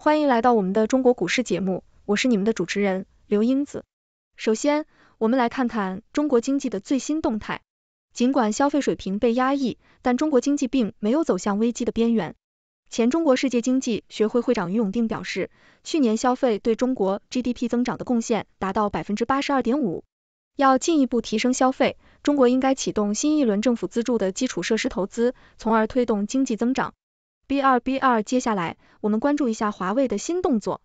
欢迎来到我们的中国股市节目，我是你们的主持人刘英子。首先，我们来看看中国经济的最新动态。尽管消费水平被压抑，但中国经济并没有走向危机的边缘。前中国世界经济学会会长于永定表示，去年消费对中国 GDP 增长的贡献达到百分之八十二点五。要进一步提升消费，中国应该启动新一轮政府资助的基础设施投资，从而推动经济增长。B 二 B 二，接下来我们关注一下华为的新动作。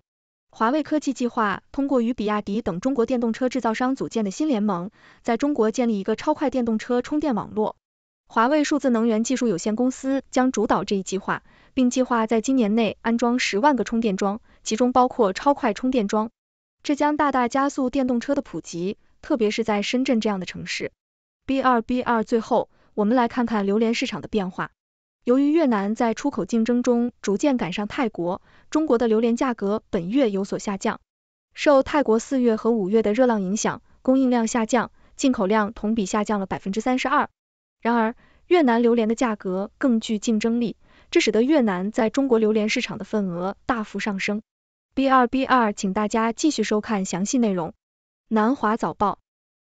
华为科技计划通过与比亚迪等中国电动车制造商组建的新联盟，在中国建立一个超快电动车充电网络。华为数字能源技术有限公司将主导这一计划，并计划在今年内安装十万个充电桩，其中包括超快充电桩。这将大大加速电动车的普及，特别是在深圳这样的城市。B 二 B 二，最后我们来看看榴莲市场的变化。由于越南在出口竞争中逐渐赶上泰国，中国的榴莲价格本月有所下降。受泰国四月和五月的热浪影响，供应量下降，进口量同比下降了百分之三十二。然而，越南榴莲的价格更具竞争力，这使得越南在中国榴莲市场的份额大幅上升。B 二 B 二，请大家继续收看详细内容。南华早报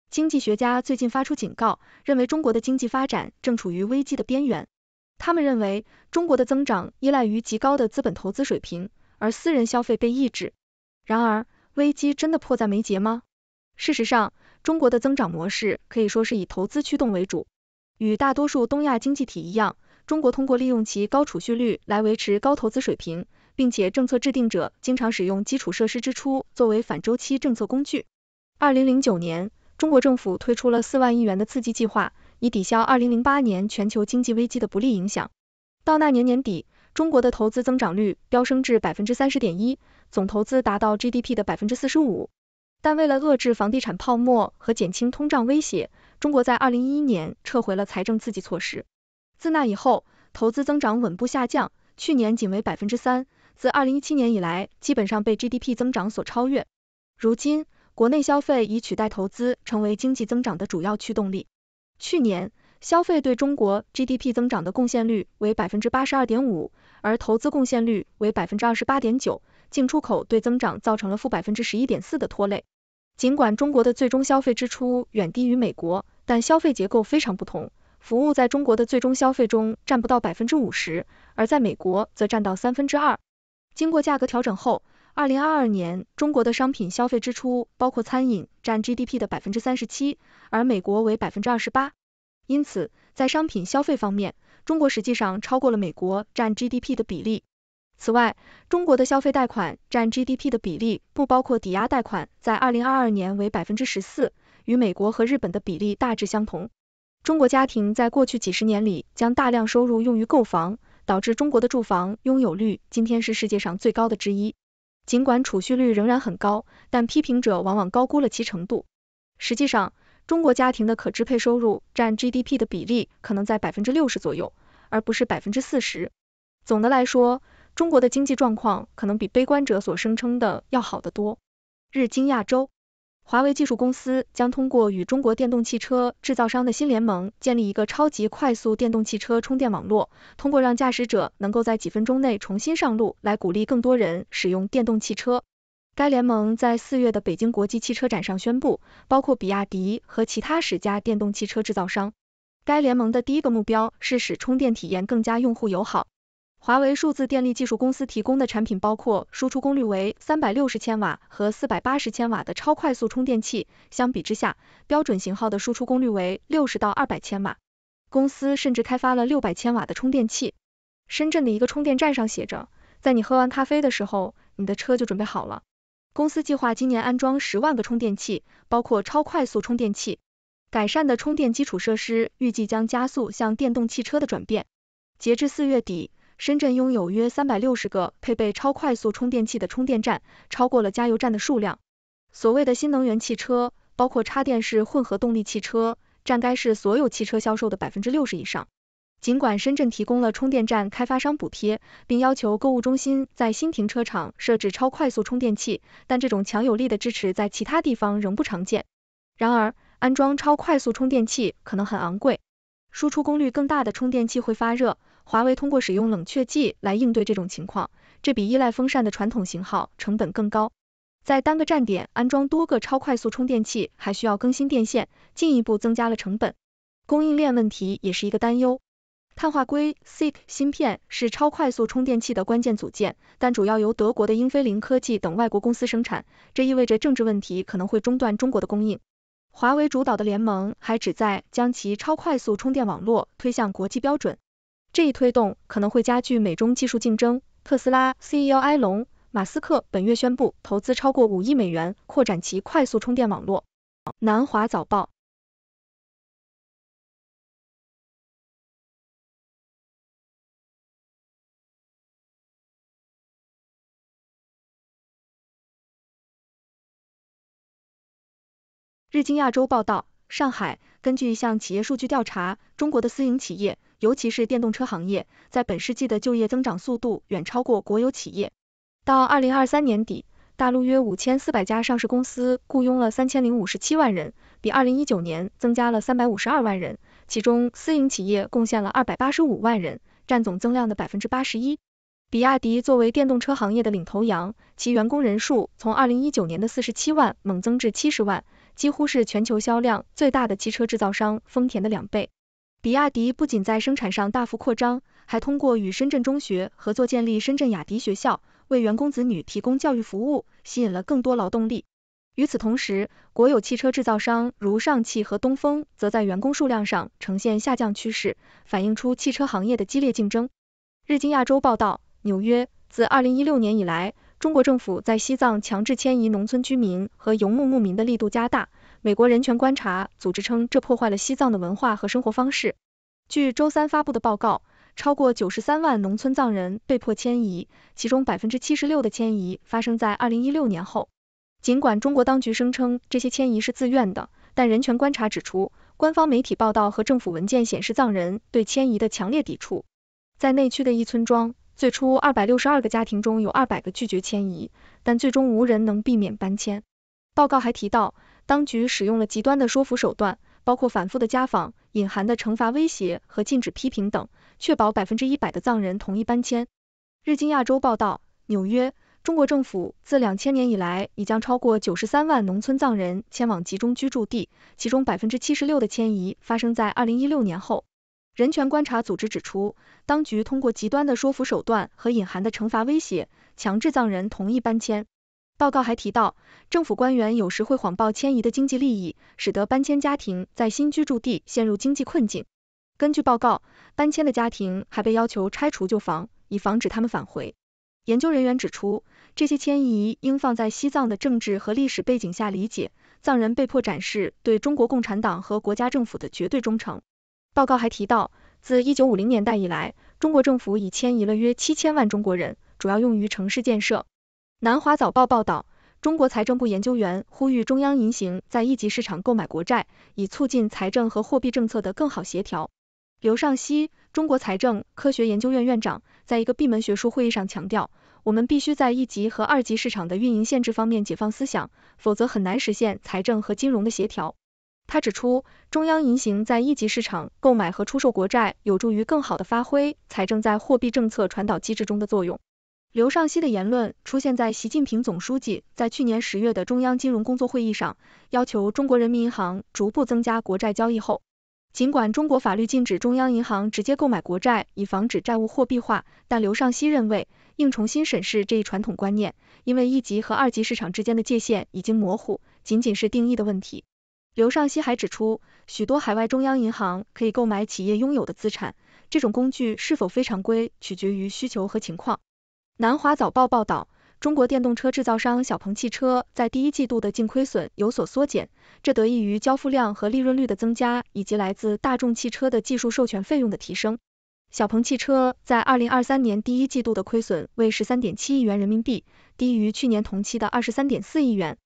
经济学家最近发出警告，认为中国的经济发展正处于危机的边缘。他们认为，中国的增长依赖于极高的资本投资水平，而私人消费被抑制。然而，危机真的迫在眉睫吗？事实上，中国的增长模式可以说是以投资驱动为主。与大多数东亚经济体一样，中国通过利用其高储蓄率来维持高投资水平，并且政策制定者经常使用基础设施支出作为反周期政策工具。二零零九年，中国政府推出了四万亿元的刺激计划。以抵消二零零八年全球经济危机的不利影响。到那年年底，中国的投资增长率飙升至百分之三十点一，总投资达到 GDP 的百分之四十五。但为了遏制房地产泡沫和减轻通胀威胁，中国在二零一一年撤回了财政刺激措施。自那以后，投资增长稳步下降，去年仅为百分之三。自二零一七年以来，基本上被 GDP 增长所超越。如今，国内消费已取代投资成为经济增长的主要驱动力。去年，消费对中国 GDP 增长的贡献率为百分之八十二点五，而投资贡献率为百分之二十八点九，进出口对增长造成了负百分之十一点四的拖累。尽管中国的最终消费支出远低于美国，但消费结构非常不同，服务在中国的最终消费中占不到百分之五十，而在美国则占到三分之二。经过价格调整后。二零二二年，中国的商品消费支出包括餐饮，占 GDP 的百分之三十七，而美国为百分之二十八。因此，在商品消费方面，中国实际上超过了美国占 GDP 的比例。此外，中国的消费贷款占 GDP 的比例不包括抵押贷款，在二零二二年为百分之十四，与美国和日本的比例大致相同。中国家庭在过去几十年里将大量收入用于购房，导致中国的住房拥有率今天是世界上最高的之一。尽管储蓄率仍然很高，但批评者往往高估了其程度。实际上，中国家庭的可支配收入占 GDP 的比例可能在百分之六十左右，而不是百分之四十。总的来说，中国的经济状况可能比悲观者所声称的要好得多。日经亚洲。华为技术公司将通过与中国电动汽车制造商的新联盟，建立一个超级快速电动汽车充电网络，通过让驾驶者能够在几分钟内重新上路，来鼓励更多人使用电动汽车。该联盟在四月的北京国际汽车展上宣布，包括比亚迪和其他十家电动汽车制造商。该联盟的第一个目标是使充电体验更加用户友好。华为数字电力技术公司提供的产品包括输出功率为三百六十千瓦和四百八十千瓦的超快速充电器。相比之下，标准型号的输出功率为六十到二百千瓦。公司甚至开发了六百千瓦的充电器。深圳的一个充电站上写着，在你喝完咖啡的时候，你的车就准备好了。公司计划今年安装十万个充电器，包括超快速充电器。改善的充电基础设施预计将加速向电动汽车的转变。截至四月底。深圳拥有约三百六十个配备超快速充电器的充电站，超过了加油站的数量。所谓的新能源汽车，包括插电式混合动力汽车，占该市所有汽车销售的百分之六十以上。尽管深圳提供了充电站开发商补贴，并要求购物中心在新停车场设置超快速充电器，但这种强有力的支持在其他地方仍不常见。然而，安装超快速充电器可能很昂贵。输出功率更大的充电器会发热。华为通过使用冷却剂来应对这种情况，这比依赖风扇的传统型号成本更高。在单个站点安装多个超快速充电器，还需要更新电线，进一步增加了成本。供应链问题也是一个担忧。碳化硅芯片是超快速充电器的关键组件，但主要由德国的英飞凌科技等外国公司生产，这意味着政治问题可能会中断中国的供应。华为主导的联盟还旨在将其超快速充电网络推向国际标准。这一推动可能会加剧美中技术竞争。特斯拉 CEO 埃隆马斯克本月宣布投资超过五亿美元扩展其快速充电网络。南华早报、日经亚洲报道，上海根据一项企业数据调查，中国的私营企业。尤其是电动车行业，在本世纪的就业增长速度远超过国有企业。到二零二三年底，大陆约五千四百家上市公司雇佣了三千零五十七万人，比二零一九年增加了三百五十二万人，其中私营企业贡献了二百八十五万人，占总增量的百分之八十一。比亚迪作为电动车行业的领头羊，其员工人数从二零一九年的四十七万猛增至七十万，几乎是全球销量最大的汽车制造商丰田的两倍。比亚迪不仅在生产上大幅扩张，还通过与深圳中学合作建立深圳雅迪学校，为员工子女提供教育服务，吸引了更多劳动力。与此同时，国有汽车制造商如上汽和东风则在员工数量上呈现下降趋势，反映出汽车行业的激烈竞争。日经亚洲报道，纽约。自2016年以来，中国政府在西藏强制迁移农村居民和游牧牧民的力度加大。美国人权观察组织称，这破坏了西藏的文化和生活方式。据周三发布的报告，超过九十三万农村藏人被迫迁移，其中百分之七十六的迁移发生在二零一六年后。尽管中国当局声称这些迁移是自愿的，但人权观察指出，官方媒体报道和政府文件显示藏人对迁移的强烈抵触。在内区的一村庄，最初二百六十二个家庭中有二百个拒绝迁移，但最终无人能避免搬迁。报告还提到。当局使用了极端的说服手段，包括反复的家访、隐含的惩罚威胁和禁止批评等，确保百分之一百的藏人同意搬迁。日经亚洲报道，纽约，中国政府自两千年以来已将超过九十三万农村藏人迁往集中居住地，其中百分之七十六的迁移发生在二零一六年后。人权观察组织指出，当局通过极端的说服手段和隐含的惩罚威胁，强制藏人同意搬迁。报告还提到，政府官员有时会谎报迁移的经济利益，使得搬迁家庭在新居住地陷入经济困境。根据报告，搬迁的家庭还被要求拆除旧房，以防止他们返回。研究人员指出，这些迁移应放在西藏的政治和历史背景下理解，藏人被迫展示对中国共产党和国家政府的绝对忠诚。报告还提到，自一九五零年代以来，中国政府已迁移了约七千万中国人，主要用于城市建设。南华早报报道，中国财政部研究员呼吁中央银行在一级市场购买国债，以促进财政和货币政策的更好协调。刘尚希，中国财政科学研究院院长，在一个闭门学术会议上强调，我们必须在一级和二级市场的运营限制方面解放思想，否则很难实现财政和金融的协调。他指出，中央银行在一级市场购买和出售国债，有助于更好地发挥财政在货币政策传导机制中的作用。刘尚希的言论出现在习近平总书记在去年十月的中央金融工作会议上要求中国人民银行逐步增加国债交易后。尽管中国法律禁止中央银行直接购买国债以防止债务货币化，但刘尚希认为应重新审视这一传统观念，因为一级和二级市场之间的界限已经模糊，仅仅是定义的问题。刘尚希还指出，许多海外中央银行可以购买企业拥有的资产，这种工具是否非常规取决于需求和情况。南华早报报道，中国电动车制造商小鹏汽车在第一季度的净亏损有所缩减，这得益于交付量和利润率的增加，以及来自大众汽车的技术授权费用的提升。小鹏汽车在二零二三年第一季度的亏损为十三点七亿元人民币，低于去年同期的二十三点四亿元。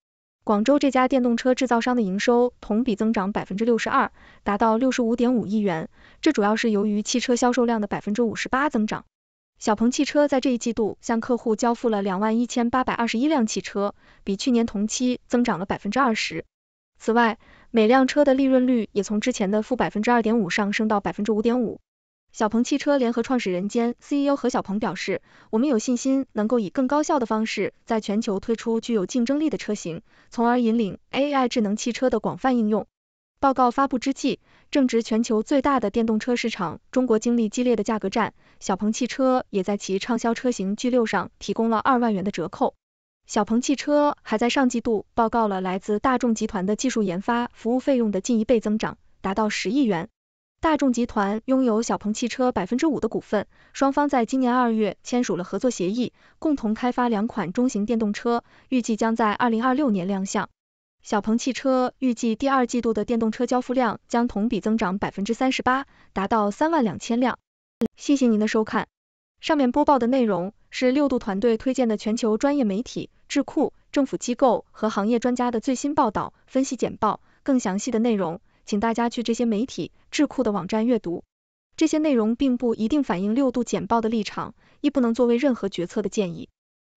广州这家电动车制造商的营收同比增长百分之六十二，达到六十五点五亿元，这主要是由于汽车销售量的百分之五十八增长。小鹏汽车在这一季度向客户交付了两万一千八百二十一辆汽车，比去年同期增长了百分之二十。此外，每辆车的利润率也从之前的负百分之二点五上升到百分之五点五。小鹏汽车联合创始人兼 CEO 何小鹏表示：“我们有信心能够以更高效的方式，在全球推出具有竞争力的车型，从而引领 AI 智能汽车的广泛应用。”报告发布之际，正值全球最大的电动车市场中国经历激烈的价格战，小鹏汽车也在其畅销车型 G 六上提供了二万元的折扣。小鹏汽车还在上季度报告了来自大众集团的技术研发服务费用的近一倍增长，达到十亿元。大众集团拥有小鹏汽车百分之五的股份，双方在今年二月签署了合作协议，共同开发两款中型电动车，预计将在二零二六年亮相。小鹏汽车预计第二季度的电动车交付量将同比增长百分之三十八，达到三万两千辆。谢谢您的收看。上面播报的内容是六度团队推荐的全球专业媒体、智库、政府机构和行业专家的最新报道、分析简报。更详细的内容，请大家去这些媒体、智库的网站阅读。这些内容并不一定反映六度简报的立场，亦不能作为任何决策的建议。